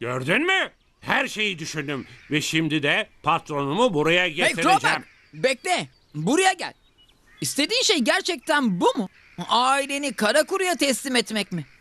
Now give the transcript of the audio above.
Gördün mü? Her şeyi düşündüm ve şimdi de patronumu buraya Hey getireceğim. bekle. Buraya gel. İstediğin şey gerçekten bu mu? Aileni kara kuruya teslim etmek mi?